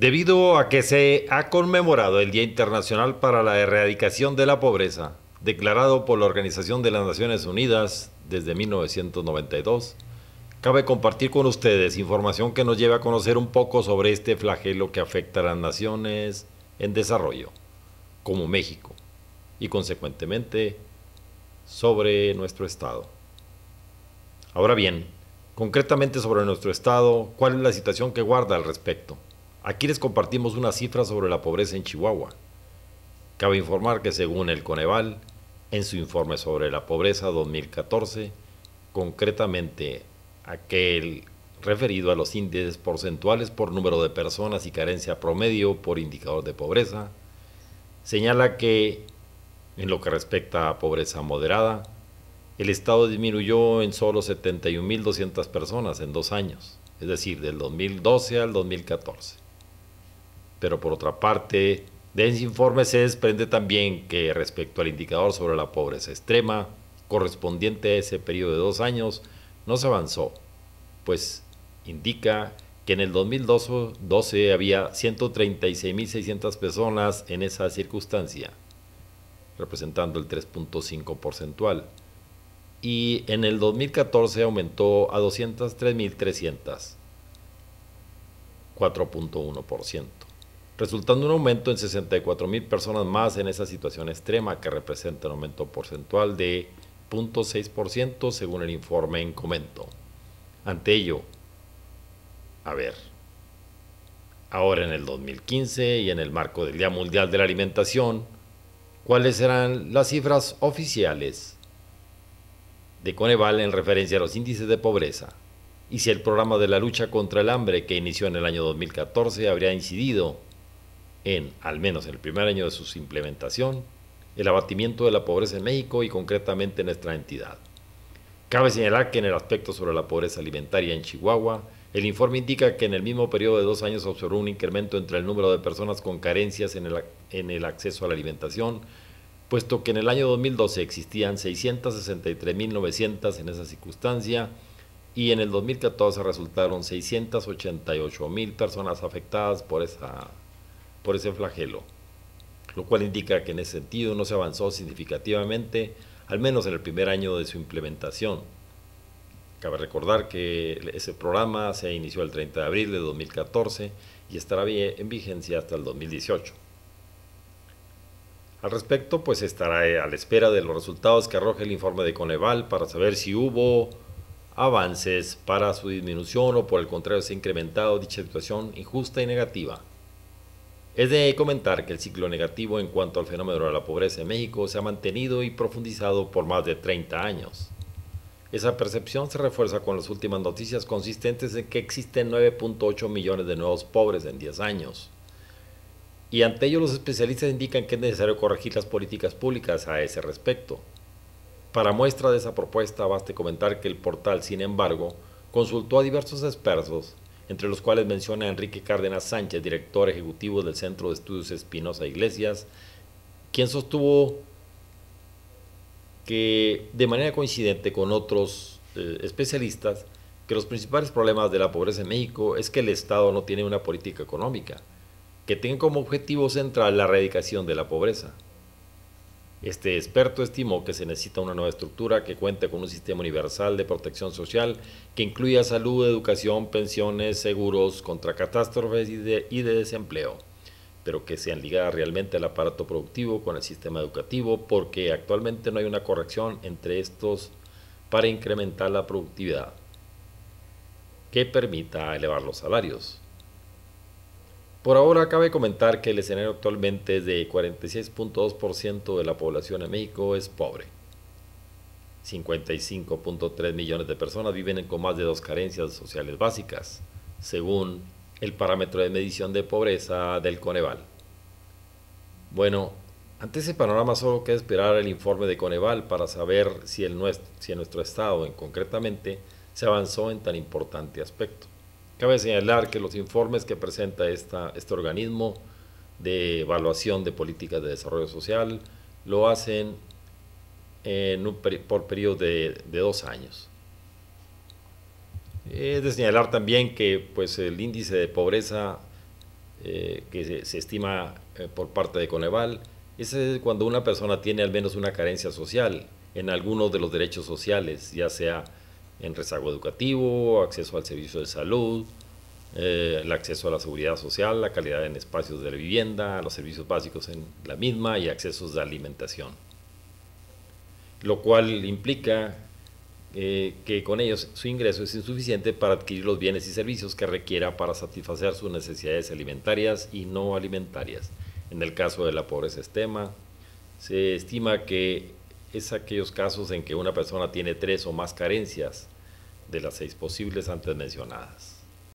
Debido a que se ha conmemorado el Día Internacional para la Erradicación de la Pobreza, declarado por la Organización de las Naciones Unidas desde 1992, cabe compartir con ustedes información que nos lleve a conocer un poco sobre este flagelo que afecta a las naciones en desarrollo, como México, y consecuentemente sobre nuestro Estado. Ahora bien, concretamente sobre nuestro Estado, ¿cuál es la situación que guarda al respecto? Aquí les compartimos una cifra sobre la pobreza en Chihuahua. Cabe informar que según el Coneval, en su informe sobre la pobreza 2014, concretamente aquel referido a los índices porcentuales por número de personas y carencia promedio por indicador de pobreza, señala que en lo que respecta a pobreza moderada, el Estado disminuyó en solo 71.200 personas en dos años, es decir, del 2012 al 2014. Pero por otra parte, de ese informe se desprende también que respecto al indicador sobre la pobreza extrema, correspondiente a ese periodo de dos años, no se avanzó, pues indica que en el 2012 había 136.600 personas en esa circunstancia, representando el 3.5 y en el 2014 aumentó a 203.300, 4.1% resultando un aumento en 64 mil personas más en esa situación extrema que representa un aumento porcentual de 0.6% según el informe en comento. Ante ello, a ver, ahora en el 2015 y en el marco del Día Mundial de la Alimentación, ¿cuáles serán las cifras oficiales de Coneval en referencia a los índices de pobreza? Y si el programa de la lucha contra el hambre que inició en el año 2014 habría incidido en, al menos en el primer año de su implementación, el abatimiento de la pobreza en México y concretamente en nuestra entidad. Cabe señalar que en el aspecto sobre la pobreza alimentaria en Chihuahua, el informe indica que en el mismo periodo de dos años observó un incremento entre el número de personas con carencias en el, en el acceso a la alimentación, puesto que en el año 2012 existían 663.900 en esa circunstancia y en el 2014 resultaron 688.000 personas afectadas por esa por ese flagelo, lo cual indica que en ese sentido no se avanzó significativamente, al menos en el primer año de su implementación. Cabe recordar que ese programa se inició el 30 de abril de 2014 y estará en vigencia hasta el 2018. Al respecto, pues estará eh, a la espera de los resultados que arroje el informe de Coneval para saber si hubo avances para su disminución o por el contrario se ha incrementado dicha situación injusta y negativa. Es de comentar que el ciclo negativo en cuanto al fenómeno de la pobreza en México se ha mantenido y profundizado por más de 30 años. Esa percepción se refuerza con las últimas noticias consistentes en que existen 9.8 millones de nuevos pobres en 10 años. Y ante ello los especialistas indican que es necesario corregir las políticas públicas a ese respecto. Para muestra de esa propuesta, baste comentar que el portal, sin embargo, consultó a diversos expertos entre los cuales menciona Enrique Cárdenas Sánchez, director ejecutivo del Centro de Estudios Espinosa Iglesias, quien sostuvo que de manera coincidente con otros eh, especialistas, que los principales problemas de la pobreza en México es que el Estado no tiene una política económica, que tenga como objetivo central la erradicación de la pobreza. Este experto estimó que se necesita una nueva estructura que cuente con un sistema universal de protección social que incluya salud, educación, pensiones, seguros contra catástrofes y de, desempleo, pero que sean ligadas realmente al aparato productivo con el sistema educativo porque actualmente no hay una corrección entre estos para incrementar la productividad que permita elevar los salarios. Por ahora cabe comentar que el escenario actualmente es de 46.2% de la población en México es pobre. 55.3 millones de personas viven con más de dos carencias sociales básicas, según el parámetro de medición de pobreza del Coneval. Bueno, ante ese panorama solo queda esperar el informe de Coneval para saber si, nuestro, si en nuestro estado, en concretamente, se avanzó en tan importante aspecto. Cabe señalar que los informes que presenta este organismo de evaluación de políticas de desarrollo social lo hacen por periodo de, dos años. Es de señalar también que pues, el índice de pobreza eh, que se, estima eh, por parte de Coneval es cuando una persona tiene al menos una carencia social en algunos de los derechos sociales, ya sea en rezago educativo, acceso al servicio de salud, eh, el acceso a la seguridad social, la calidad en espacios de la vivienda, los servicios básicos en la misma y accesos de alimentación. Lo cual implica eh, que con ellos su ingreso es insuficiente para adquirir los bienes y servicios que requiera para satisfacer sus necesidades alimentarias y no alimentarias. En el caso de la pobreza extrema, se estima que es aquellos casos en que una persona tiene tres o más carencias de las seis posibles antes mencionadas.